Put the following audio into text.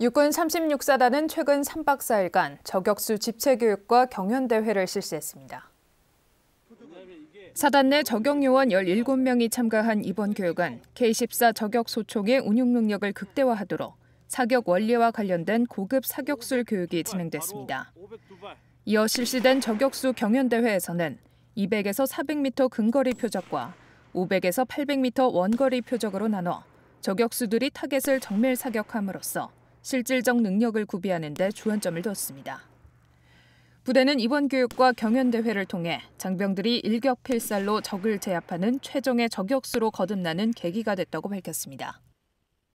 육군 36사단은 최근 3박 4일간 저격수 집체교육과 경연대회를 실시했습니다. 사단 내 저격요원 17명이 참가한 이번 교육은 K-14 저격 소총의 운용 능력을 극대화하도록 사격 원리와 관련된 고급 사격술 교육이 진행됐습니다. 이어 실시된 저격수 경연대회에서는 200에서 400m 근거리 표적과 500에서 800m 원거리 표적으로 나눠 저격수들이 타겟을 정밀 사격함으로써 실질적 능력을 구비하는 데 주안점을 뒀습니다. 부대는 이번 교육과 경연대회를 통해 장병들이 일격필살로 적을 제압하는 최종의 저격수로 거듭나는 계기가 됐다고 밝혔습니다.